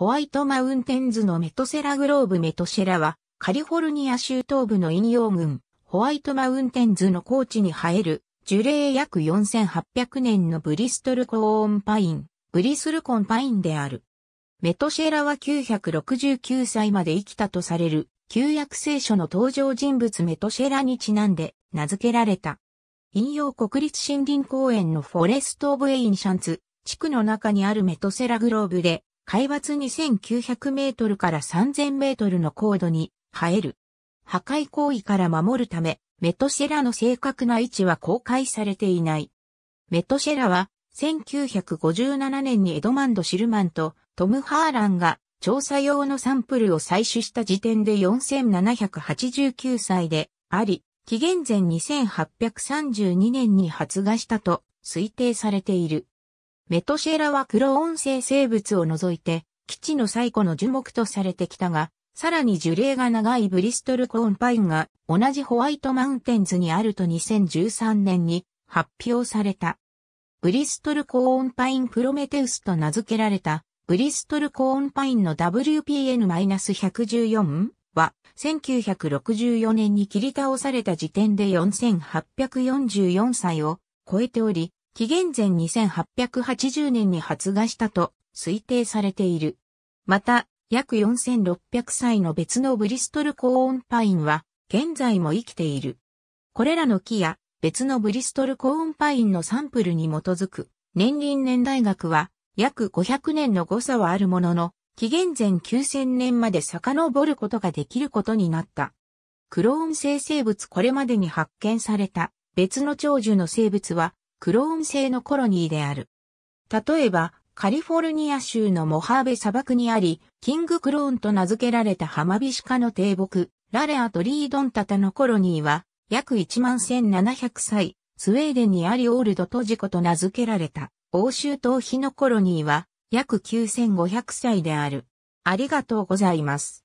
ホワイトマウンテンズのメトセラグローブメトシェラは、カリフォルニア州東部の引用群、ホワイトマウンテンズの高地に生える、樹齢約4800年のブリストルコーンパイン、ブリスルコンパインである。メトシェラは969歳まで生きたとされる、旧約聖書の登場人物メトシェラにちなんで名付けられた。引用国立森林公園のフォレスト・オブ・エインシャンツ地区の中にあるメトセラグローブで海抜2900メートルから3000メートルの高度に生える。破壊行為から守るため、メトシェラの正確な位置は公開されていない。メトシェラは、1957年にエドマンド・シルマンとトム・ハーランが調査用のサンプルを採取した時点で4789歳であり、紀元前2832年に発芽したと推定されている。メトシェラは黒音声生物を除いて、基地の最古の樹木とされてきたが、さらに樹齢が長いブリストルコーンパインが同じホワイトマウンテンズにあると2013年に発表された。ブリストルコーンパインプロメテウスと名付けられたブリストルコーンパインの WPN-114 は1964年に切り倒された時点で4844歳を超えており、紀元前2880年に発芽したと推定されている。また、約4600歳の別のブリストル高温パインは、現在も生きている。これらの木や別のブリストル高温パインのサンプルに基づく年輪年代学は約500年の誤差はあるものの紀元前9000年まで遡ることができることになった。クローン生成物これまでに発見された別の長寿の生物はクローン製のコロニーである。例えば、カリフォルニア州のモハーベ砂漠にあり、キングクローンと名付けられたハマビシカの低木、ラレアとリードンタタのコロニーは、約1万1700歳、スウェーデンにありオールドトジコと名付けられた、欧州島ヒのコロニーは、約9500歳である。ありがとうございます。